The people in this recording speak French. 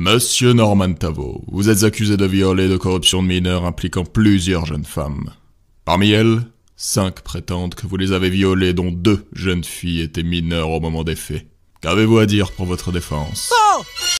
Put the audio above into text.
Monsieur Norman Tavo, vous êtes accusé de viol et de corruption de mineurs impliquant plusieurs jeunes femmes. Parmi elles, cinq prétendent que vous les avez violées, dont deux jeunes filles étaient mineures au moment des faits. Qu'avez-vous à dire pour votre défense oh